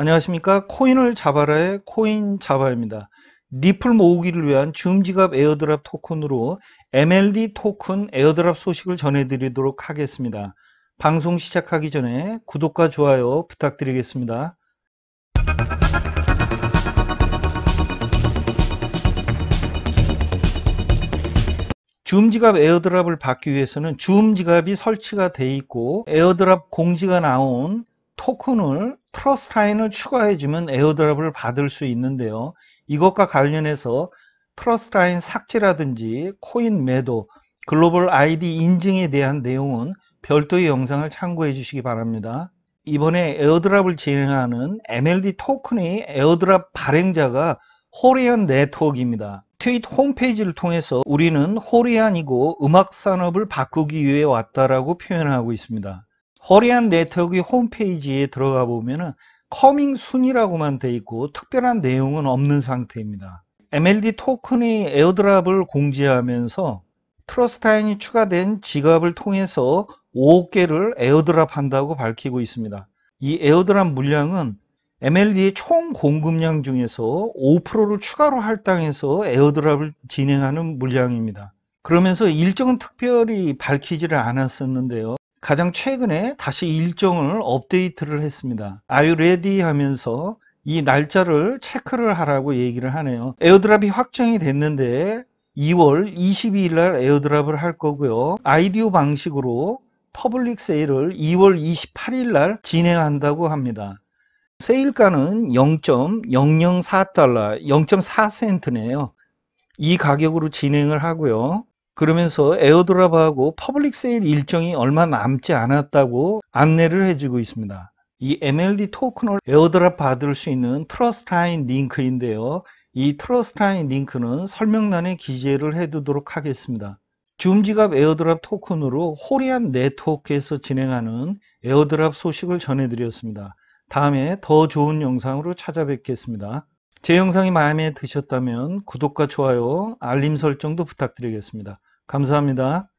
안녕하십니까 코인을 잡아라의 코인 잡아입니다 리플 모으기를 위한 줌지갑 에어드랍 토큰으로 MLD 토큰 에어드랍 소식을 전해드리도록 하겠습니다 방송 시작하기 전에 구독과 좋아요 부탁드리겠습니다 줌 지갑 에어드랍을 받기 위해서는 줌 지갑이 설치가 돼 있고 에어드랍 공지가 나온 토큰을 트러스 라인을 추가해주면 에어드랍을 받을 수 있는데요. 이것과 관련해서 트러스 라인 삭제라든지 코인 매도, 글로벌 아이디 인증에 대한 내용은 별도의 영상을 참고해 주시기 바랍니다. 이번에 에어드랍을 진행하는 MLD 토큰의 에어드랍 발행자가 호리안 네트워크입니다. 트윗 홈페이지를 통해서 우리는 호리안이고 음악 산업을 바꾸기 위해 왔다라고 표현하고 있습니다. 허리안 네트워크 홈페이지에 들어가 보면은 커밍 순이라고만 돼 있고 특별한 내용은 없는 상태입니다. MLD 토큰이 에어드랍을 공지하면서 트러스타인이 추가된 지갑을 통해서 5개를 에어드랍 한다고 밝히고 있습니다. 이 에어드랍 물량은 MLD의 총 공급량 중에서 5%를 추가로 할당해서 에어드랍을 진행하는 물량입니다. 그러면서 일정은 특별히 밝히지를 않았었는데요. 가장 최근에 다시 일정을 업데이트를 했습니다. 아유 레디 하면서 이 날짜를 체크를 하라고 얘기를 하네요. 에어드랍이 확정이 됐는데 2월 22일 날 에어드랍을 할 거고요. 아이디어 방식으로 퍼블릭 세일을 2월 28일 날 진행한다고 합니다. 세일가는 0.004달러, 0.4센트네요. 이 가격으로 진행을 하고요. 그러면서 에어드랍하고 퍼블릭 세일 일정이 얼마 남지 않았다고 안내를 해주고 있습니다. 이 MLD 토큰을 에어드랍 받을 수 있는 트러스트라인 링크인데요. 이 트러스트라인 링크는 설명란에 기재를 해두도록 하겠습니다. 줌지갑 에어드랍 토큰으로 호리안 네트워크에서 진행하는 에어드랍 소식을 전해드렸습니다. 다음에 더 좋은 영상으로 찾아뵙겠습니다. 제 영상이 마음에 드셨다면 구독과 좋아요, 알림 설정도 부탁드리겠습니다. 감사합니다.